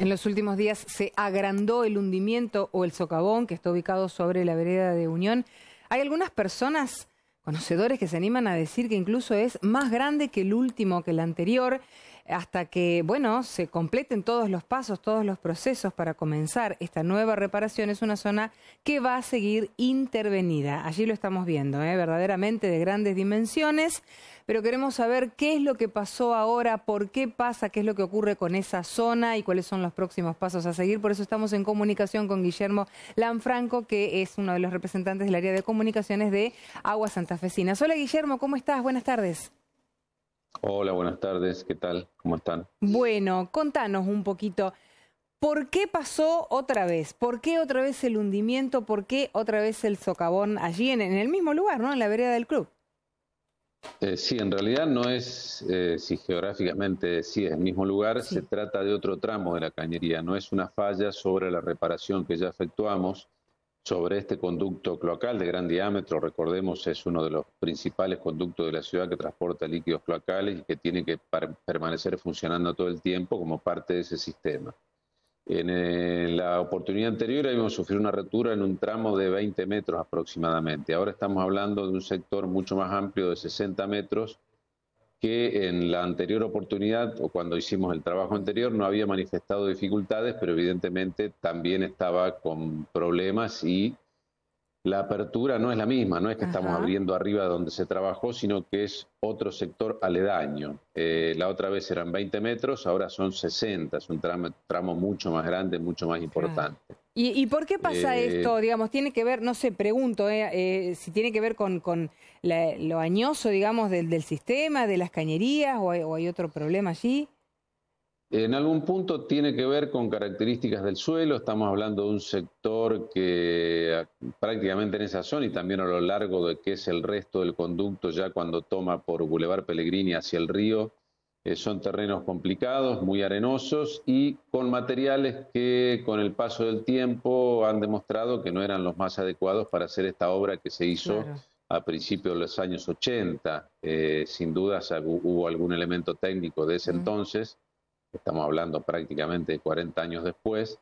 En los últimos días se agrandó el hundimiento o el socavón que está ubicado sobre la vereda de Unión. Hay algunas personas, conocedores, que se animan a decir que incluso es más grande que el último, que el anterior hasta que, bueno, se completen todos los pasos, todos los procesos para comenzar esta nueva reparación, es una zona que va a seguir intervenida. Allí lo estamos viendo, ¿eh? verdaderamente de grandes dimensiones, pero queremos saber qué es lo que pasó ahora, por qué pasa, qué es lo que ocurre con esa zona y cuáles son los próximos pasos a seguir. Por eso estamos en comunicación con Guillermo Lanfranco, que es uno de los representantes del área de comunicaciones de Agua Fecina. Hola Guillermo, ¿cómo estás? Buenas tardes. Hola, buenas tardes, ¿qué tal? ¿Cómo están? Bueno, contanos un poquito, ¿por qué pasó otra vez? ¿Por qué otra vez el hundimiento? ¿Por qué otra vez el socavón allí en, el mismo lugar, ¿no? En la vereda del club. Eh, sí, en realidad no es, eh, si geográficamente sí es el mismo lugar, se trata de otro tramo de la cañería, no es una falla sobre la reparación que ya efectuamos, sobre este conducto cloacal de gran diámetro. Recordemos, es uno de los principales conductos de la ciudad que transporta líquidos cloacales y que tiene que permanecer funcionando todo el tiempo como parte de ese sistema. En eh, la oportunidad anterior habíamos sufrido una rotura en un tramo de 20 metros aproximadamente. Ahora estamos hablando de un sector mucho más amplio de 60 metros que en la anterior oportunidad o cuando hicimos el trabajo anterior no había manifestado dificultades, pero evidentemente también estaba con problemas y la apertura no es la misma, no es que estamos abriendo arriba donde se trabajó, sino que es otro sector aledaño. Eh, la otra vez eran 20 metros, ahora son 60, es un tramo, mucho más grande, mucho más importante. ¿Y, ¿Y, por qué pasa eh, esto? Digamos, tiene que ver, no sé, pregunto, eh, eh si tiene que ver con, con lo añoso, digamos, del, del, sistema, de las cañerías, o hay otro problema allí. En algún punto tiene que ver con características del suelo, estamos hablando de un sector que ah, prácticamente en esa zona y también a lo largo de que es el resto del conducto ya cuando toma por Boulevard Pellegrini hacia el río, eh, son terrenos complicados, muy arenosos y con materiales que con el paso del tiempo han demostrado que no eran los más adecuados para hacer esta obra que se hizo a principios de los años 80. Eh, sin dudas hubo algún elemento técnico de ese entonces estamos hablando prácticamente de 40 años después,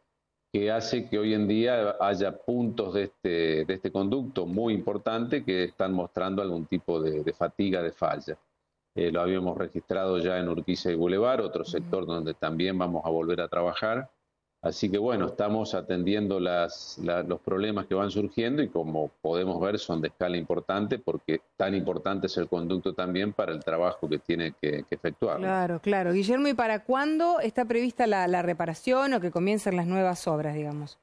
que hace que hoy en día haya puntos de este, este conducto muy importante que están mostrando algún tipo de, fatiga, de falla. Eh, lo habíamos registrado ya en Urquiza y Boulevard, otro sector donde también vamos a volver a trabajar. Así que bueno, estamos atendiendo los problemas que van surgiendo y como podemos ver son de escala importante porque tan importante es el conducto también para el trabajo que tiene que, efectuar. Claro, claro. Guillermo, ¿y para cuándo está prevista la, la reparación o que comiencen las nuevas obras, digamos?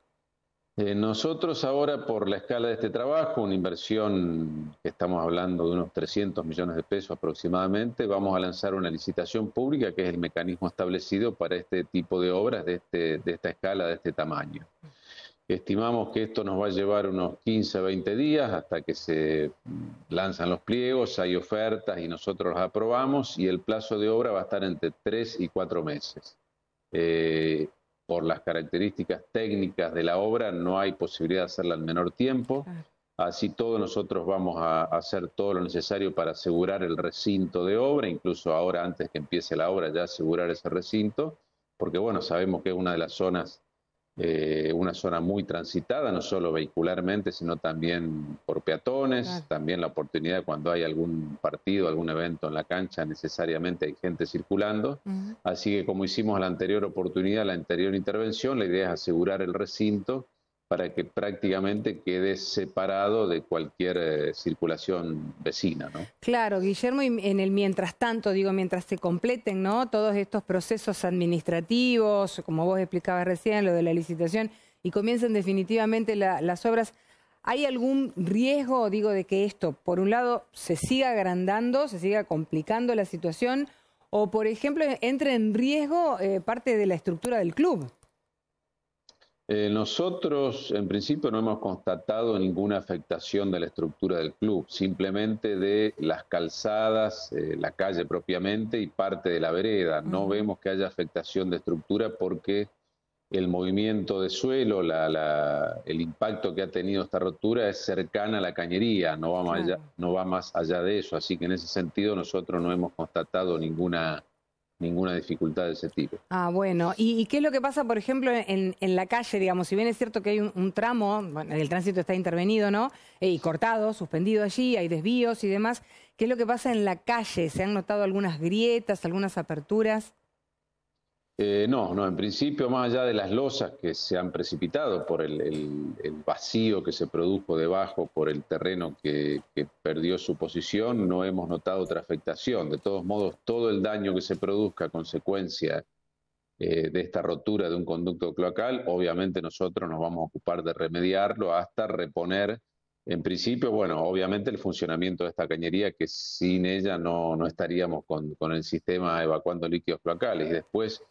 Eh, nosotros ahora, por la escala de este trabajo, una inversión que estamos hablando de unos 300 millones de pesos aproximadamente, vamos a lanzar una licitación pública, que es el mecanismo establecido para este tipo de obras de, este, de esta escala, de este tamaño. Estimamos que esto nos va a llevar unos 15 a 20 días hasta que se lanzan los pliegos, hay ofertas y nosotros las aprobamos y el plazo de obra va a estar entre 3 y 4 meses. Eh, por las características técnicas de la obra, no hay posibilidad de hacerla al menor tiempo. Así todos nosotros vamos a hacer todo lo necesario para asegurar el recinto de obra, incluso ahora antes que empiece la obra ya asegurar ese recinto, porque bueno, sabemos que es una de las zonas eh, una zona muy transitada, no solo vehicularmente, sino también por peatones, también la oportunidad cuando hay algún partido, algún evento en la cancha, necesariamente hay gente circulando. Así que como hicimos la anterior oportunidad, la anterior intervención, la idea es asegurar el recinto para que prácticamente quede separado de cualquier eh, circulación vecina, ¿no? Claro, Guillermo, y en el mientras tanto, digo, mientras se completen, ¿no? Todos estos procesos administrativos, como vos explicabas recién, lo de la licitación, y comiencen definitivamente las obras, ¿hay algún riesgo, digo, de que esto, por un lado, se siga agrandando, se siga complicando la situación, o, por ejemplo, entre en riesgo eh, parte de la estructura del club? Eh, nosotros, en principio, no hemos constatado ninguna afectación de la estructura del club, simplemente de las calzadas, eh, la calle propiamente y parte de la vereda. No vemos que haya afectación de estructura porque el movimiento de suelo, la, el impacto que ha tenido esta rotura es cercana a la cañería, no va, más allá, no va más allá de eso. Así que en ese sentido nosotros no hemos constatado ninguna ninguna dificultad de ese tipo. Ah, bueno. ¿Y, qué es lo que pasa, por ejemplo, en, la calle? Digamos, si bien es cierto que hay un, tramo, el tránsito está intervenido, ¿no? Eh, y cortado, suspendido allí, hay desvíos y demás. ¿Qué es lo que pasa en la calle? ¿Se han notado algunas grietas, algunas aperturas? Eh, no, no, en principio, más allá de las losas que se han precipitado por el, vacío que se produjo debajo, por el terreno que, perdió su posición, no hemos notado otra afectación. De todos modos, todo el daño que se produzca a consecuencia eh, de esta rotura de un conducto cloacal, obviamente nosotros nos vamos a ocupar de remediarlo hasta reponer en principio, bueno, obviamente el funcionamiento de esta cañería, que sin ella no, estaríamos con, el sistema evacuando líquidos placales Y después,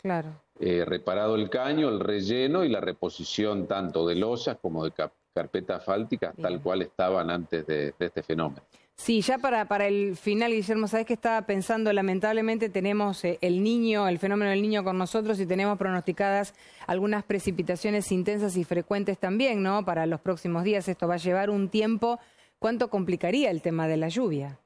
eh, reparado el caño, el relleno y la reposición tanto de losas como de carpetas fálticas, tal cual estaban antes de este fenómeno. Sí, ya para, para el final, Guillermo, sabes que estaba pensando, lamentablemente tenemos eh, el niño, el fenómeno del niño con nosotros y tenemos pronosticadas algunas precipitaciones intensas y frecuentes también, ¿no? Para los próximos días esto va a llevar un tiempo. ¿Cuánto complicaría el tema de la lluvia?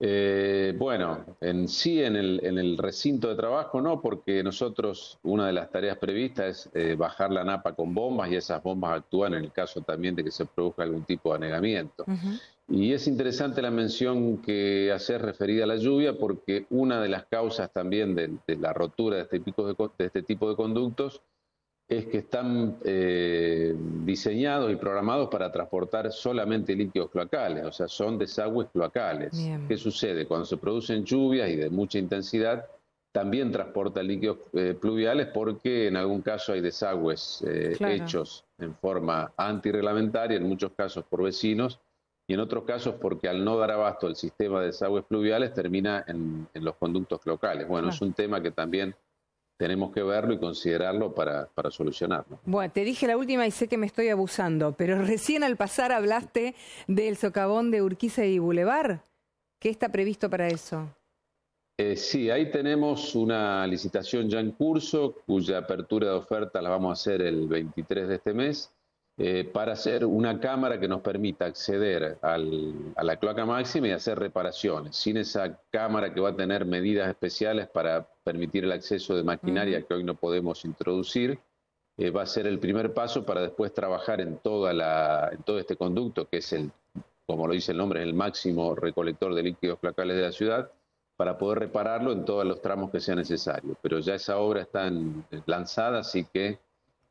Eh, bueno, en sí, en el, recinto de trabajo no, porque nosotros, una de las tareas previstas es eh, bajar la napa con bombas y esas bombas actúan en el caso también de que se produzca algún tipo de anegamiento. Y es interesante la mención que hace referida a la lluvia porque una de las causas también de, la rotura este de este, tipo de, conductos es que están eh, diseñados y programados para transportar solamente líquidos cloacales, o sea, son desagües cloacales. ¿Qué sucede? Cuando se producen lluvias y de mucha intensidad, también transporta líquidos eh, pluviales porque en algún caso hay desagües eh, hechos en forma antirreglamentaria, en muchos casos por vecinos, y en otros casos porque al no dar abasto el sistema de desagües pluviales termina en, los conductos locales. Bueno, es un tema que también tenemos que verlo y considerarlo para, solucionarlo. Bueno, te dije la última y sé que me estoy abusando, pero recién al pasar hablaste del socavón de Urquiza y Boulevard. ¿Qué está previsto para eso? Eh, sí, ahí tenemos una licitación ya en curso, cuya apertura de oferta la vamos a hacer el 23 de este mes. Eh, para hacer una cámara que nos permita acceder a la cloaca máxima y hacer reparaciones, sin esa cámara que va a tener medidas especiales para permitir el acceso de maquinaria que hoy no podemos introducir. Eh, va a ser el primer paso para después trabajar en, todo este conducto, que es el, como lo dice el nombre, el máximo recolector de líquidos cloacales de la ciudad, para poder repararlo en todos los tramos que sea necesario. Pero ya esa obra está lanzada, así que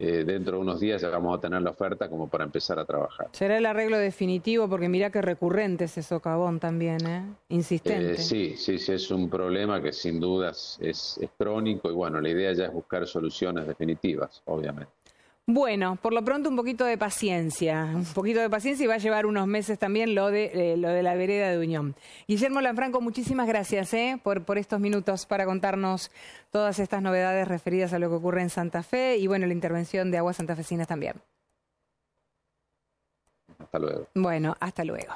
eh, dentro de unos días ya vamos a tener la oferta como para empezar a trabajar. Será el arreglo definitivo porque mira que recurrente es ese socavón también, ¿eh? insistente. Eh, sí, sí, sí, es un problema que sin dudas es crónico y bueno, la idea ya es buscar soluciones definitivas, obviamente. Bueno, por lo pronto un poquito de paciencia, un poquito de paciencia y va a llevar unos meses también lo de, eh, lo de la vereda de Unión. Guillermo Lanfranco, muchísimas gracias eh, por, estos minutos para contarnos todas estas novedades referidas a lo que ocurre en Santa Fe y bueno, la intervención de Aguas Santafesinas también. Hasta luego. Bueno, hasta luego.